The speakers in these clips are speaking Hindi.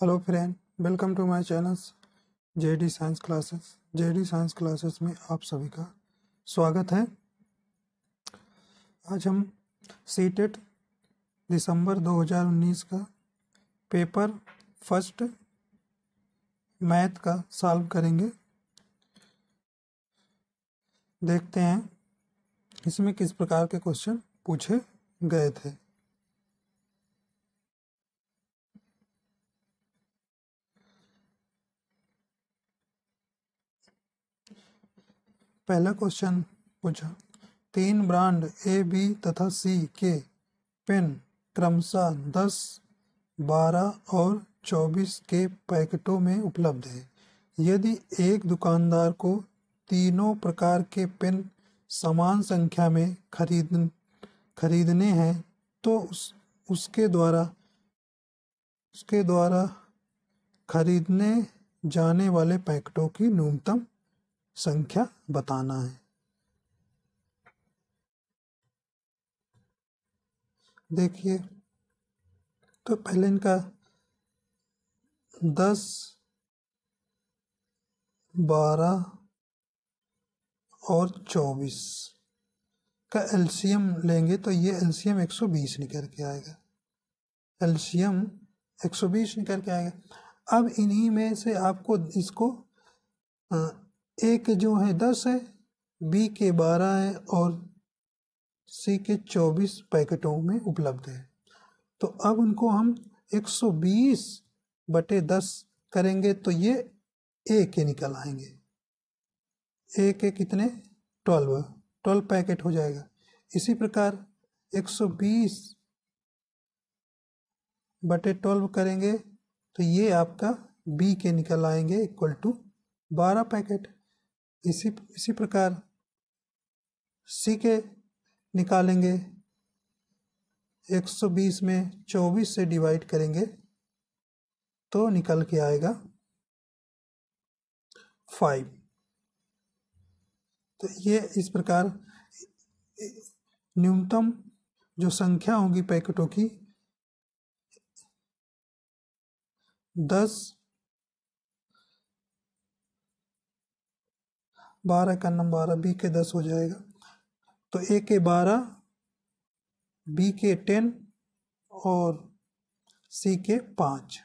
hello friend welcome to my channel JD science classes JD science classes में आप सभी का स्वागत है आज हम सी टेट दिसंबर 2019 का पेपर फर्स्ट मैथ का सॉल्व करेंगे देखते हैं इसमें किस प्रकार के क्वेश्चन पूछे गए थे पहला क्वेश्चन पूछा तीन ब्रांड ए बी तथा सी के पेन क्रमशः दस बारह और चौबीस के पैकेटों में उपलब्ध है यदि एक दुकानदार को तीनों प्रकार के पेन समान संख्या में खरीद खरीदने हैं तो उस उसके द्वारा उसके द्वारा खरीदने जाने वाले पैकेटों की न्यूनतम संख्या बताना है देखिए तो पहले इनका दस बारह और चौबीस का एलसीएम लेंगे तो ये एलसीएम बीस निकल के आएगा एलसीएम बीस निकल के आएगा अब इन्हीं में से आपको इसको ए के जो है दस है बी के बारह है और सी के चौबीस पैकेटों में उपलब्ध है तो अब उनको हम एक सौ बीस बटे दस करेंगे तो ये ए के निकल आएंगे ए के कितने ट्वेल्व ट्वेल्व पैकेट हो जाएगा इसी प्रकार एक सौ बीस बटे ट्वेल्व करेंगे तो ये आपका बी के निकल आएंगे इक्वल टू बारह पैकेट इसी इसी प्रकार सी के निकालेंगे 120 में 24 से डिवाइड करेंगे तो निकल के आएगा फाइव तो ये इस प्रकार न्यूनतम जो संख्या होगी पैकेटों की दस बारह का नम बारह बी के दस हो जाएगा तो ए के बारह बी के टेन और सी के पाँच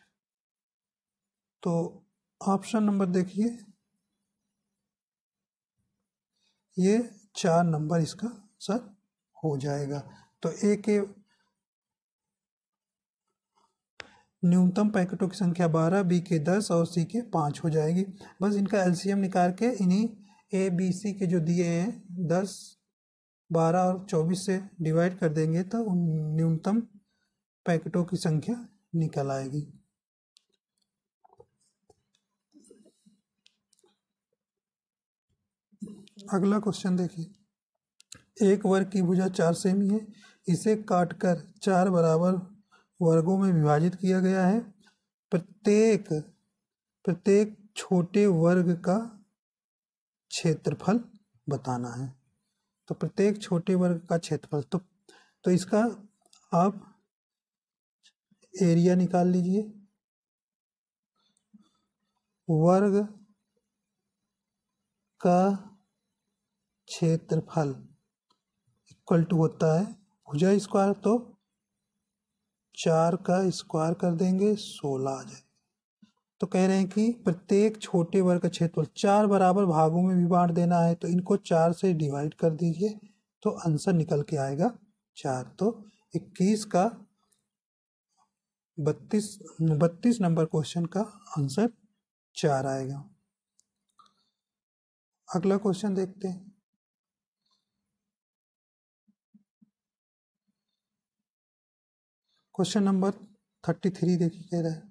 तो ऑप्शन नंबर देखिए ये चार नंबर इसका सर हो जाएगा तो ए के न्यूनतम पैकेटों की संख्या बारह बी के दस और सी के पाँच हो जाएगी बस इनका एलसीएम निकाल के इन्हीं ए बी सी के जो दिए हैं दस बारह और चौबीस से डिवाइड कर देंगे तो उन न्यूनतम पैकेटों की संख्या निकल आएगी अगला क्वेश्चन देखिए एक वर्ग की भुजा चार सेमी है इसे काटकर चार बराबर वर्गों में विभाजित किया गया है प्रत्येक प्रत्येक छोटे वर्ग का क्षेत्रफल बताना है तो प्रत्येक छोटे वर्ग का क्षेत्रफल तो तो इसका आप एरिया निकाल लीजिए वर्ग का क्षेत्रफल इक्वल टू होता है भुजा स्क्वायर तो चार का स्क्वायर कर देंगे सोलह आ जाएगा तो कह रहे हैं कि प्रत्येक छोटे वर्ग का क्षेत्रफल चार बराबर भागों में भी बांट देना है तो इनको चार से डिवाइड कर दीजिए तो आंसर निकल के आएगा चार तो इक्कीस का बत्तीस बत्तीस नंबर क्वेश्चन का आंसर चार आएगा अगला क्वेश्चन देखते हैं क्वेश्चन नंबर थर्टी थ्री देखिए कह रहा है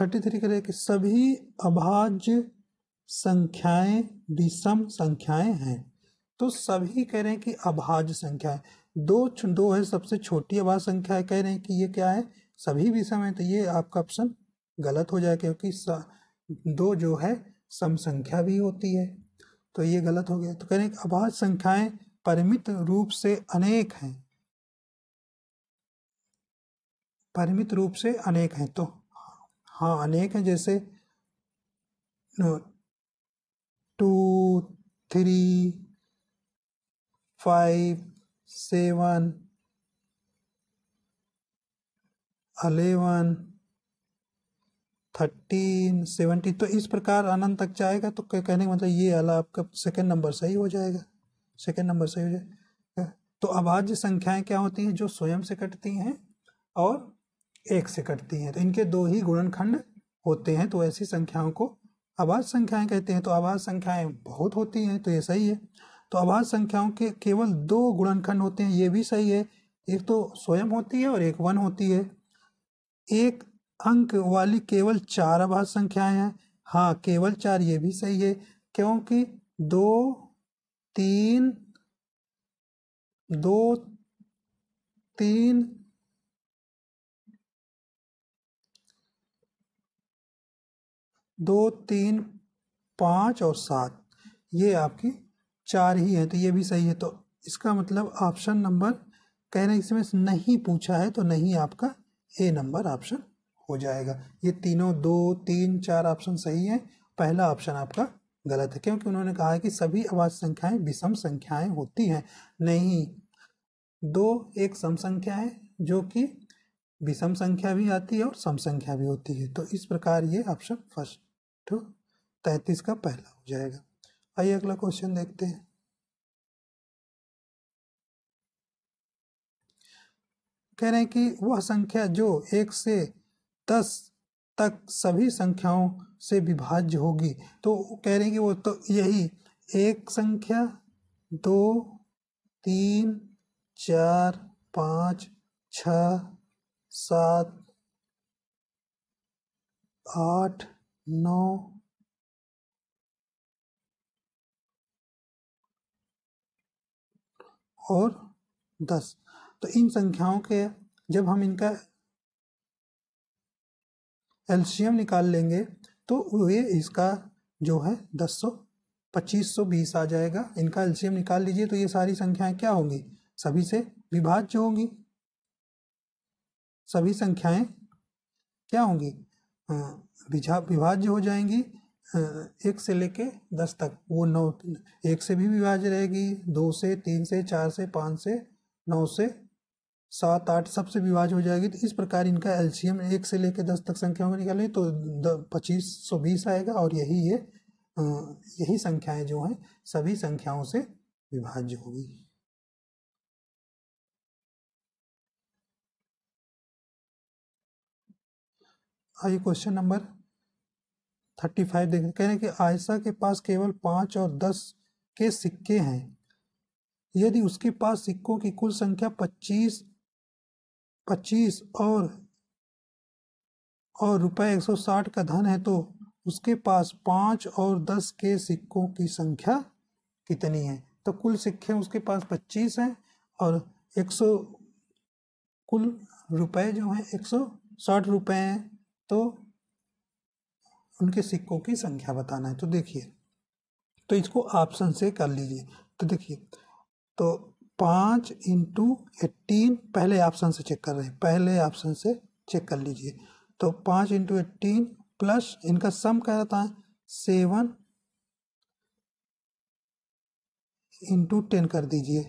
थर्टी थ्री करें कि सभी अभाज्य संख्याएं विषम संख्याएं हैं तो सभी कह रहे हैं कि अभाज्य संख्याएं दो दो है सबसे छोटी अभाज्य संख्या कह रहे हैं कि ये क्या है सभी विषम है तो ये आपका ऑप्शन गलत हो जाएगा क्योंकि दो जो है सम संख्या भी होती है तो ये गलत हो गया तो कह रहे हैं कि अभाज्य संख्याएं परिमित रूप से अनेक हैं परिमित रूप से अनेक हैं तो हाँ अनेक हैं जैसे two three five seven eleven thirteen seventy तो इस प्रकार अनंत तक जाएगा तो कहने का मतलब ये आला आपका सेकंड नंबर सही हो जाएगा सेकंड नंबर सही हो जाएगा तो अभाज्य संख्याएं क्या होती हैं जो स्वयं से कटती हैं और एक से कटती हैं तो इनके दो ही गुणनखंड होते हैं तो ऐसी संख्याओं को आवाज संख्याएं कहते हैं तो आवाज संख्याएं बहुत होती हैं तो ये सही है तो आवाज संख्याओं के केवल दो गुणनखंड होते हैं ये भी सही है एक तो स्वयं होती है और एक वन होती है एक अंक वाली केवल चार आवाज संख्याएं हैं हाँ केवल चार ये भी सही है क्योंकि दो तीन दो तीन दो तीन पाँच और सात ये आपकी चार ही है तो ये भी सही है तो इसका मतलब ऑप्शन नंबर कह हैं इसमें नहीं पूछा है तो नहीं आपका ए नंबर ऑप्शन हो जाएगा ये तीनों दो तीन चार ऑप्शन सही है पहला ऑप्शन आपका गलत है क्योंकि उन्होंने कहा है कि सभी आवाज संख्याएं विषम संख्याएं होती हैं नहीं दो एक सम संख्या है जो कि विषम संख्या भी आती है और सम संख्या भी होती है तो इस प्रकार ये ऑप्शन फर्स्ट टू तो तैतीस का पहला हो जाएगा आइए अगला क्वेश्चन देखते हैं कह रहे हैं कि वह संख्या जो एक से दस तक सभी संख्याओं से विभाज्य होगी तो कह रहे हैं कि वो तो यही एक संख्या दो तीन चार पाँच छ सात आठ नौ और दस तो इन संख्याओं के जब हम इनका एल्शियम निकाल लेंगे तो ये इसका जो है दस सौ पच्चीस सौ बीस आ जाएगा इनका एल्शियम निकाल लीजिए तो ये सारी संख्याएं क्या होंगी सभी से विभाज्य होंगी सभी संख्याएं क्या होंगी हाँ, विभाज्य हो जाएंगी एक से लेके दस तक वो नौ एक से भी विभाज्य रहेगी दो से तीन से चार से पाँच से नौ से सात आठ सबसे विभाज्य हो जाएगी तो इस प्रकार इनका एलसीएम एक से लेकर दस तक संख्याओं में निकालें तो पच्चीस सौ बीस आएगा और यही ये यही संख्याएं जो हैं सभी संख्याओं से विभाज्य होगी आइए क्वेश्चन नंबर थर्टी फाइव देखें कह रहे हैं कि आयशा के पास केवल पाँच और दस के सिक्के हैं यदि उसके पास सिक्कों की कुल संख्या पच्चीस पच्चीस और और रुपये एक सौ साठ का धन है तो उसके पास पाँच और दस के सिक्कों की संख्या कितनी है तो कुल सिक्के उसके पास पच्चीस हैं और एक सौ कुल रुपए जो हैं एक सौ साठ रुपये हैं तो उनके सिक्कों की संख्या बताना है तो देखिए तो इसको ऑप्शन से कर लीजिए तो देखिए तो पाँच इंटू एट्टीन पहले ऑप्शन से चेक कर रहे हैं पहले ऑप्शन से चेक कर लीजिए तो पाँच इंटू एट्टीन प्लस इनका सम क्या रहता है सेवन इंटू टेन कर दीजिए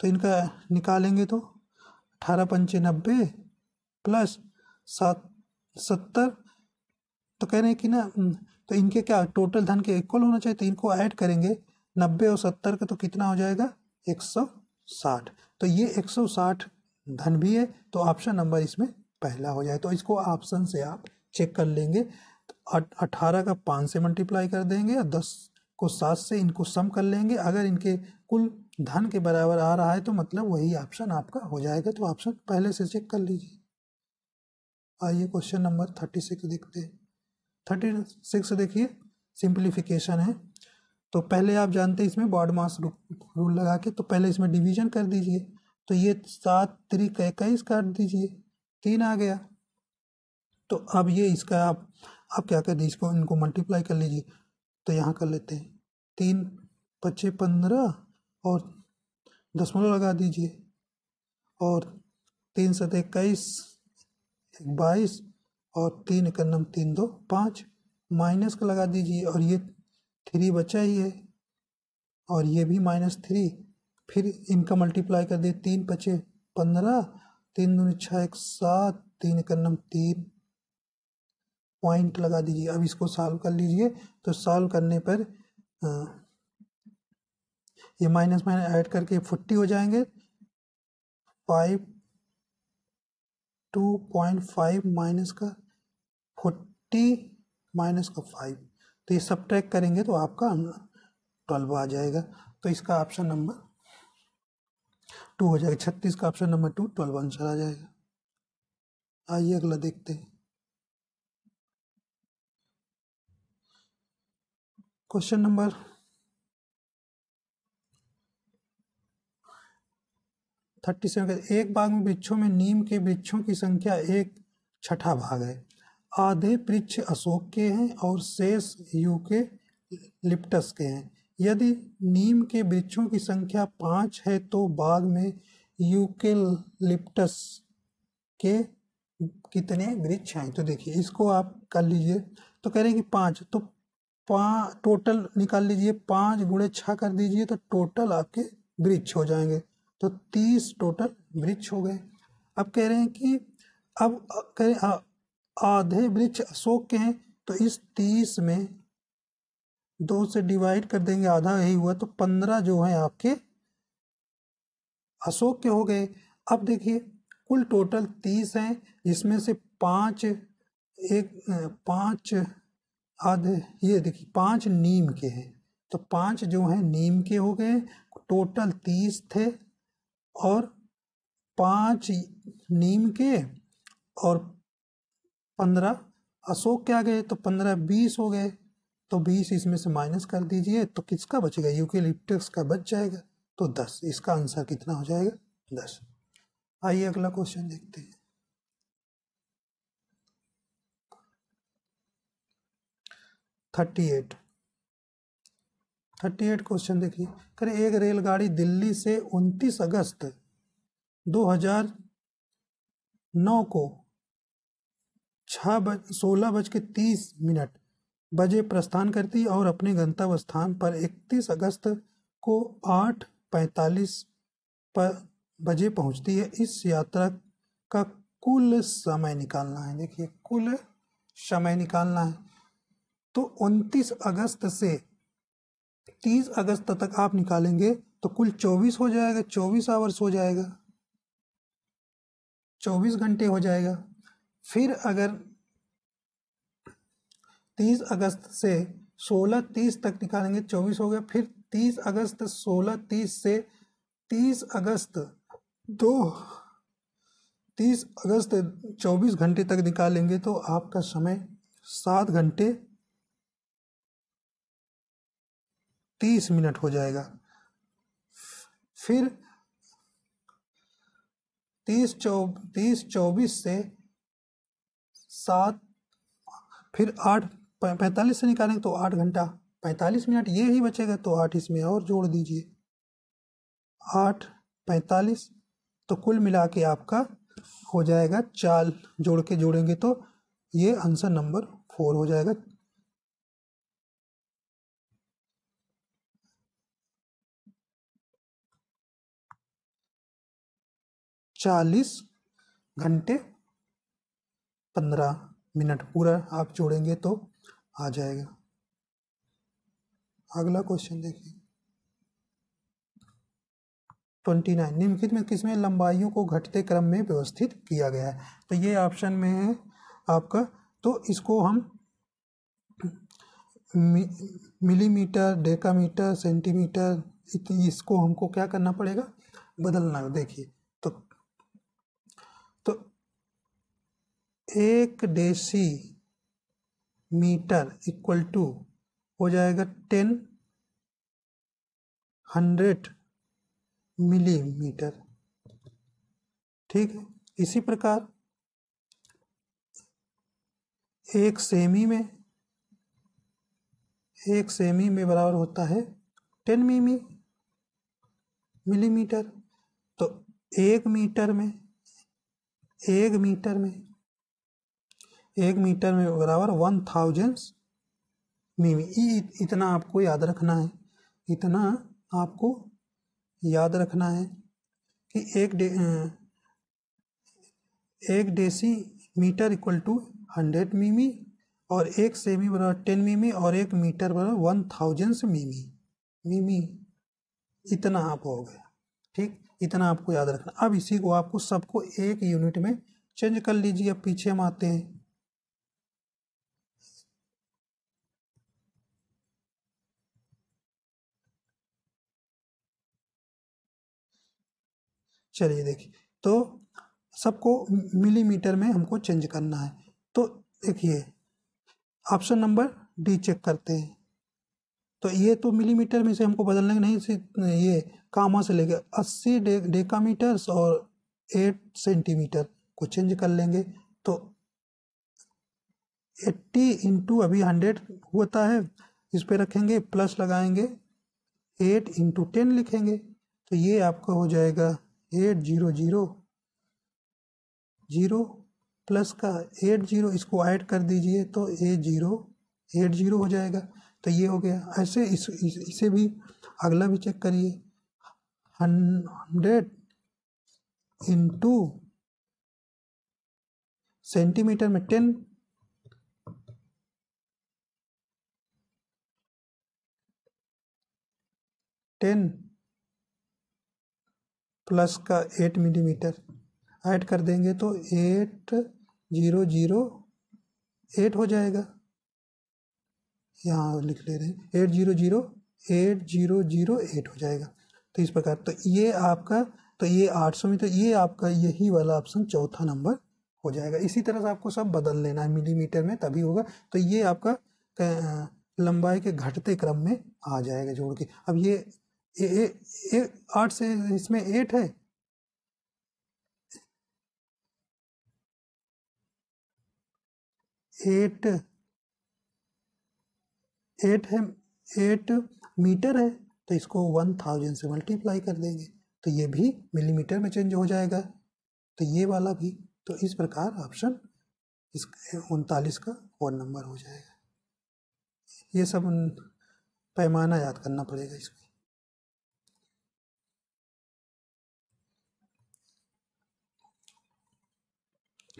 तो इनका निकालेंगे तो अठारह पंचे नब्बे प्लस सात सत्तर तो कह रहे हैं कि ना तो इनके क्या टोटल धन के इक्वल होना चाहिए तो इनको ऐड करेंगे नब्बे और सत्तर का तो कितना हो जाएगा एक सौ साठ तो ये एक सौ साठ धन भी है तो ऑप्शन नंबर इसमें पहला हो जाए तो इसको ऑप्शन से आप चेक कर लेंगे तो अठारह का पाँच से मल्टीप्लाई कर देंगे और दस को सात से इनको सम कर लेंगे अगर इनके कुल धन के बराबर आ रहा है तो मतलब वही ऑप्शन आपका हो जाएगा तो ऑप्शन पहले से चेक कर लीजिए आइए क्वेश्चन नंबर थर्टी सिक्स देखते हैं थर्टी सिक्स देखिए सिंप्लीफिकेशन है तो पहले आप जानते हैं इसमें बॉड मास रूल लगा के तो पहले इसमें डिवीजन कर दीजिए तो ये सात त्रिक इक्कीस काट दीजिए तीन आ गया तो अब ये इसका आप आप क्या कर दीजिए इसको इनको मल्टीप्लाई कर लीजिए तो यहाँ कर लेते हैं तीन पच्चीस पंद्रह और दसमलव लगा दीजिए और तीन सत इक्कीस बाईस और तीन एक नम तीन दो पाँच माइनस का लगा दीजिए और ये थ्री बचा ही है और ये भी माइनस थ्री फिर इनका मल्टीप्लाई कर दिए तीन पचे पंद्रह तीन दून छः एक सात तीन इकन्नम नम तीन पॉइंट लगा दीजिए अब इसको सॉल्व कर लीजिए तो सॉल्व करने पर आ, ये माइनस माइनस ऐड करके फोर्टी हो जाएंगे five two point five minus का फोर्टी माइनस का फाइव तो ये सब ट्रैक करेंगे तो आपका ट्वेल्व आ जाएगा तो इसका ऑप्शन नंबर टू हो जाएगा छत्तीस का option number two twelve answer आ जाएगा आइए अगला देखते हैं क्वेश्चन नंबर थर्टी सेवन एक बाग में वृक्षों में नीम के वृक्षों की संख्या एक छठा भाग है आधे वृक्ष अशोक के हैं और शेष यू के लिप्टस के हैं यदि नीम के वृक्षों की संख्या पाँच है तो बाग में यू के कितने वृक्ष हैं तो देखिए इसको आप कर लीजिए तो कह रहे हैं कि पाँच तो पा टोटल निकाल लीजिए पाँच गुणे छः कर दीजिए तो टोटल आपके वृक्ष हो जाएंगे तो तीस टोटल वृक्ष हो गए अब कह रहे हैं कि अब कह रहे आधे वृक्ष अशोक के हैं तो इस तीस में दो से डिवाइड कर देंगे आधा यही हुआ तो पंद्रह जो है आपके अशोक के हो गए अब देखिए कुल टोटल तीस हैं जिसमें से पाँच एक पाँच आधे ये देखिए पाँच नीम के हैं तो पाँच जो हैं नीम के हो गए टोटल तीस थे और पाँच नीम के और पंद्रह अशोक के आ गए तो पंद्रह बीस हो गए तो बीस इसमें से माइनस कर दीजिए तो किसका बचेगा यूकेलिप्टस का बच जाएगा तो दस इसका आंसर कितना हो जाएगा दस आइए अगला क्वेश्चन देखते हैं thirty eight thirty eight question देखिए करें एक रेलगाड़ी दिल्ली से उनतीस अगस्त दो हजार नौ को छः बज सोलह बज के तीस मिनट बजे प्रस्थान करती और अपने गंतव्य स्थान पर इकतीस अगस्त को आठ पैंतालीस पर बजे पहुंचती है इस यात्रा का कुल समय निकालना है देखिए कुल समय निकालना है तो 29 अगस्त से तीस अगस्त तक आप निकालेंगे तो कुल चौबीस हो जाएगा चौबीस आवर्स हो जाएगा चौबीस घंटे हो जाएगा फिर अगर तीस अगस्त से सोलह तीस तक निकालेंगे चौबीस हो गया फिर तीस अगस्त सोलह तीस से तीस अगस्त दो तीस अगस्त चौबीस घंटे तक निकालेंगे तो आपका समय सात घंटे तीस मिनट हो जाएगा फिर तीस चौ तीस चौबीस से सात फिर आठ पैंतालीस से निकालेंगे तो आठ घंटा पैंतालीस मिनट ये ही बचेगा तो आठ इसमें और जोड़ दीजिए आठ पैंतालीस तो कुल मिला के आपका हो जाएगा चाल जोड़ के जोड़ेंगे तो ये आंसर नंबर फोर हो जाएगा चालीस घंटे पंद्रह मिनट पूरा आप जोड़ेंगे तो आ जाएगा अगला क्वेश्चन देखिए ट्वेंटी नाइन निम्नलिखित में किसमें लंबाइयों को घटते क्रम में व्यवस्थित किया गया है तो ये ऑप्शन में है आपका तो इसको हम मिलीमीटर डेकामीटर सेंटीमीटर इसको हमको क्या करना पड़ेगा बदलना देखिए एक डेसी मीटर इक्वल टू हो जाएगा टेन हंड्रेड मिलीमीटर ठीक है इसी प्रकार एक सेमी में एक सेमी में बराबर होता है टेन मीमी मिलीमीटर तो एक मीटर में एक मीटर में एक मीटर में बराबर वन थाउजेंड मीमी इतना आपको याद रखना है इतना आपको याद रखना है कि एक डे एक decimetre equal to hundred mm और एक सेमी बराबर टेन मीमी और एक मीटर बराबर वन थाउजेंड मीमी मीमी इतना आप हो गया ठीक इतना आपको याद रखना अब इसी को आपको सबको एक यूनिट में चेंज कर लीजिए अब पीछे हम आते हैं चलिए देखिए तो सबको मिलीमीटर में हमको चेंज करना है तो देखिए ऑप्शन नंबर डी चेक करते हैं तो ये तो मिलीमीटर में से हमको के नहीं से ये कामा से लेके अस्सी डे डेकामीटर्स और एट सेंटीमीटर को चेंज कर लेंगे तो एट्टी इंटू अभी हंड्रेड होता है इस पर रखेंगे प्लस लगाएंगे एट इंटू टेन लिखेंगे तो ये आपका हो जाएगा eight zero zero zero plus का एट जीरो इसको ऐड कर दीजिए तो ए जीरो एट जीरो हो जाएगा तो ये हो गया ऐसे इस, इस इसे भी अगला भी चेक करिए हंड्रेड इंटू सेंटीमीटर में टेन टेन प्लस का एट मिलीमीटर ऐड कर देंगे तो एट जीरो जीरो एट हो जाएगा यहाँ लिख ले रहे हैं eight zero zero eight zero zero eight हो जाएगा तो इस प्रकार तो ये आपका तो ये आठ सौ मीटर ये आपका यही वाला ऑप्शन चौथा नंबर हो जाएगा इसी तरह से आपको सब बदल लेना है मिलीमीटर में तभी होगा तो ये आपका लंबाई के घटते क्रम में आ जाएगा जोड़ के अब ये आठ से इसमें एट है एट एट है एट मीटर है तो इसको वन थाउजेंड से मल्टीप्लाई कर देंगे तो ये भी मिलीमीटर में चेंज हो जाएगा तो ये वाला भी तो इस प्रकार ऑप्शन इस उनतालीस का वन नंबर हो जाएगा ये सब पैमाना याद करना पड़ेगा इसको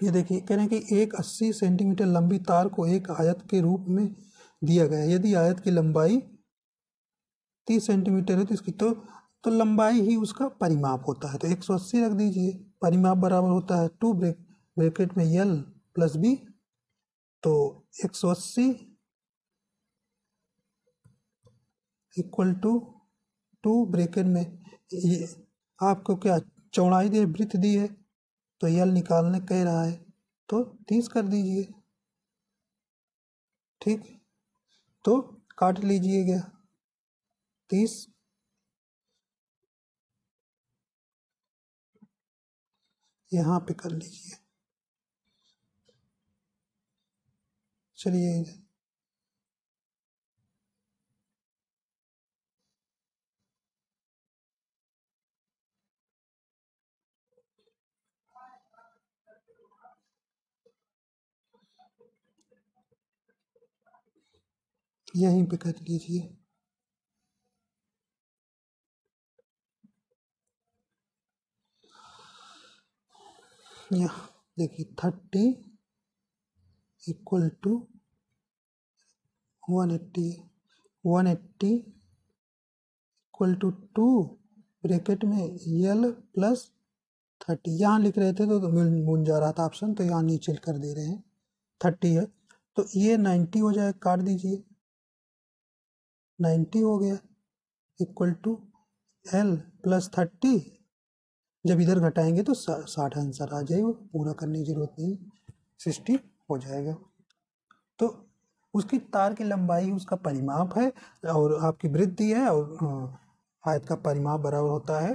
ये देखिए कह रहे हैं कि एक अस्सी सेंटीमीटर लंबी तार को एक आयत के रूप में दिया गया यदि आयत की लंबाई तीस सेंटीमीटर है तो इसकी तो तो लंबाई ही उसका परिमाप होता है तो एक सौ अस्सी रख दीजिए परिमाप बराबर होता है टू ब्रेक ब्रेकेट में यल प्लस बी तो एक सौ अस्सी इक्वल टू टू ब्रेकेट में ये आपको क्या चौड़ाई दी है वृत्त दी है तो यल निकालने कह रहा है तो तीस कर दीजिए ठीक तो काट लीजिएगा तीस यहाँ पे कर लीजिए चलिए यहीं पे कर लीजिए देखिए thirty equal to one eighty one eighty equal to two bracket में यल प्लस थर्टी यहाँ लिख रहे थे तो, तो मिल मुन जा रहा था ऑप्शन तो यहाँ नीचे कर दे रहे हैं थर्टी है तो ये नाइन्टी हो जाए काट दीजिए नाइन्टी हो गया equal to L plus thirty जब इधर घटाएंगे तो साठ आंसर आ जाएगा पूरा करने की जरूरत नहीं सिक्सटी हो जाएगा तो उसकी तार की लंबाई उसका परिमाप है और आपकी वृद्धि है और आयत का परिमाप बराबर होता है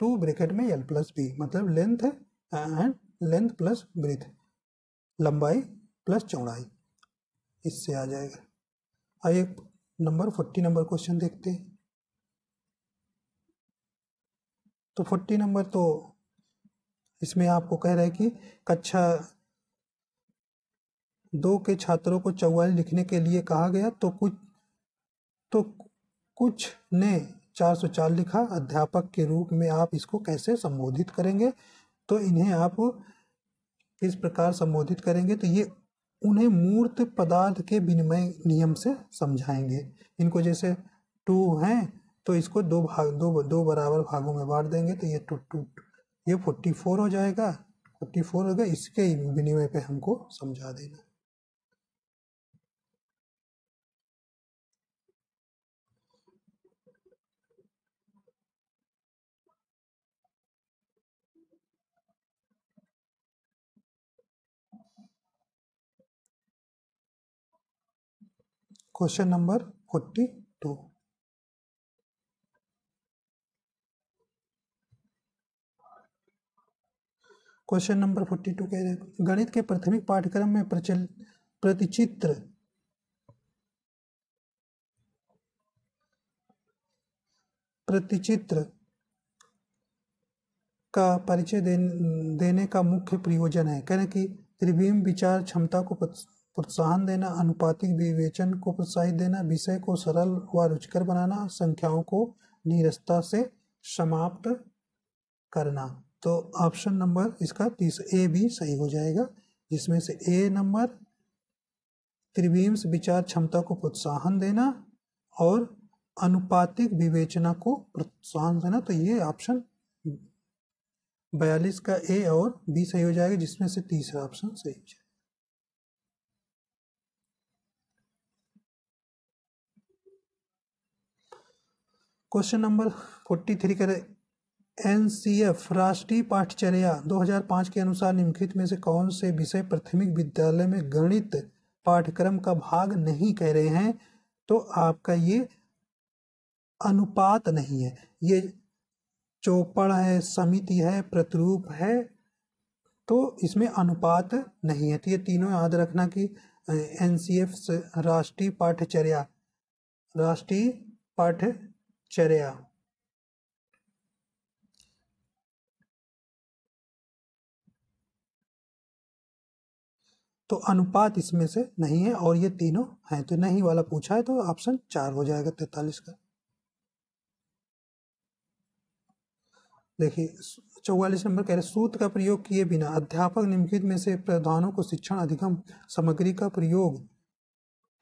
टू ब्रैकेट में एल प्लस बी मतलब लेंथ है एंड लेंथ प्लस ब्रिथ लंबाई प्लस चौड़ाई इससे आ जाएगा आइए नंबर फोर्टी नंबर क्वेश्चन देखते हैं तो फोर्टी नंबर तो इसमें आपको कह रहा है कि कक्षा दो के छात्रों को चौवालीस लिखने के लिए कहा गया तो कुछ तो कुछ ने चार सौ चार लिखा अध्यापक के रूप में आप इसको कैसे संबोधित करेंगे तो इन्हें आप किस प्रकार संबोधित करेंगे तो ये उन्हें मूर्त पदार्थ के विनिमय नियम से समझाएंगे इनको जैसे टू हैं तो इसको दो भाग दो दो बराबर भागों में बांट देंगे तो ये टू टू ये फोर्टी फोर हो जाएगा फोर्टी फोर होगा इसके विनिमय पे हमको समझा देना question number forty two question number forty two रहे गणित के प्राथमिक पाठ्यक्रम में प्रचल प्रतिचित्र प्रतिचित्र का परिचय देने का मुख्य प्रयोजन है कहना कि त्रिवीम विचार क्षमता को प्रोत्साहन देना अनुपातिक विवेचन को प्रोत्साहित देना विषय को सरल व रुचिकर बनाना संख्याओं को निरस्ता से समाप्त करना तो ऑप्शन नंबर इसका तीस ए भी सही हो जाएगा जिसमें से ए नंबर त्रिवीम्स विचार क्षमता को प्रोत्साहन देना और अनुपातिक विवेचना को प्रोत्साहन देना तो ये ऑप्शन बयालीस का ए और बी सही हो जाएगा जिसमें से तीसरा ऑप्शन सही हो जाएगा क्वेश्चन नंबर फोर्टी थ्री करें एन सी एफ राष्ट्रीय पाठ्यचर्या 2005 के अनुसार निम्नलिखित में से कौन से विषय प्राथमिक विद्यालय में गणित पाठ्यक्रम का भाग नहीं कह रहे हैं तो आपका ये अनुपात नहीं है ये चौपड़ है समिति है प्रतिरूप है तो इसमें अनुपात नहीं है तो ये तीनों याद रखना कि एन सी एफ राष्ट्रीय पाठ्यचर्या राष्ट्रीय पाठ्य चर्या तो अनुपात इसमें से नहीं है और ये तीनों हैं तो नहीं वाला पूछा है तो ऑप्शन चार हो जाएगा तैतालीस का देखिए चौवालीस नंबर कह रहे सूत्र का प्रयोग किए बिना अध्यापक निम्नलिखित में से प्रधानों को शिक्षण अधिगम सामग्री का प्रयोग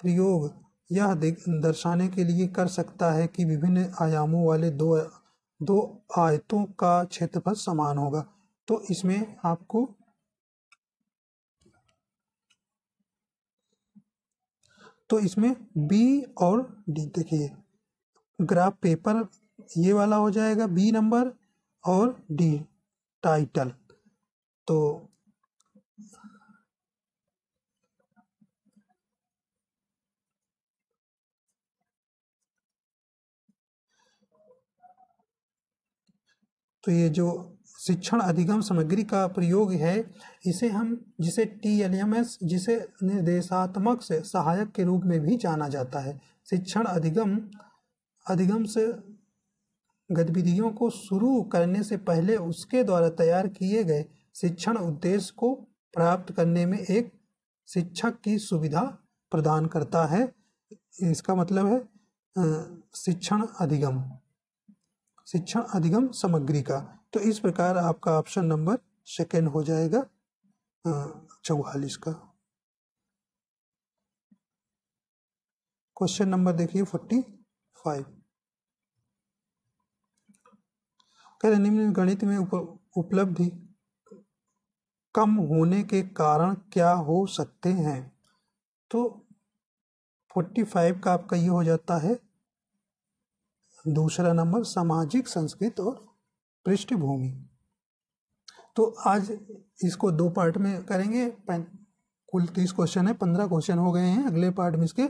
प्रयोग यह दर्शाने के लिए कर सकता है कि विभिन्न आयामों वाले दो दो आयतों का क्षेत्रफल समान होगा तो इसमें आपको तो इसमें बी और डी देखिए ग्राफ पेपर ये वाला हो जाएगा बी नंबर और डी टाइटल तो तो ये जो शिक्षण अधिगम सामग्री का प्रयोग है इसे हम जिसे टी एल एम एस जिसे निर्देशात्मक से सहायक के रूप में भी जाना जाता है शिक्षण अधिगम अधिगम से गतिविधियों को शुरू करने से पहले उसके द्वारा तैयार किए गए शिक्षण उद्देश्य को प्राप्त करने में एक शिक्षक की सुविधा प्रदान करता है इसका मतलब है शिक्षण अधिगम शिक्षण अधिगम सामग्री का तो इस प्रकार आपका ऑप्शन नंबर सेकेंड हो जाएगा चौवालीस का क्वेश्चन नंबर देखिए फोर्टी फाइव कह रहे निम्न गणित में उपलब्धि कम होने के कारण क्या हो सकते हैं तो फोर्टी फाइव का आपका ये हो जाता है दूसरा नंबर सामाजिक संस्कृत और पृष्ठभूमि तो आज इसको दो पार्ट में करेंगे कुल तीस क्वेश्चन है पंद्रह क्वेश्चन हो गए हैं अगले पार्ट में इसके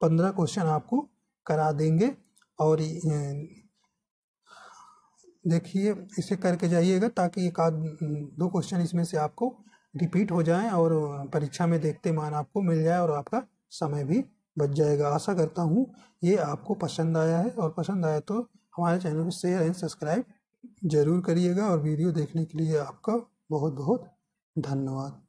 पंद्रह क्वेश्चन आपको करा देंगे और देखिए इसे करके जाइएगा ताकि एक आध दो क्वेश्चन इसमें से आपको रिपीट हो जाए और परीक्षा में देखते मान आपको मिल जाए और आपका समय भी बच जाएगा आशा करता हूँ ये आपको पसंद आया है और पसंद आया तो हमारे चैनल को शेयर एंड सब्सक्राइब ज़रूर करिएगा और वीडियो देखने के लिए आपका बहुत बहुत धन्यवाद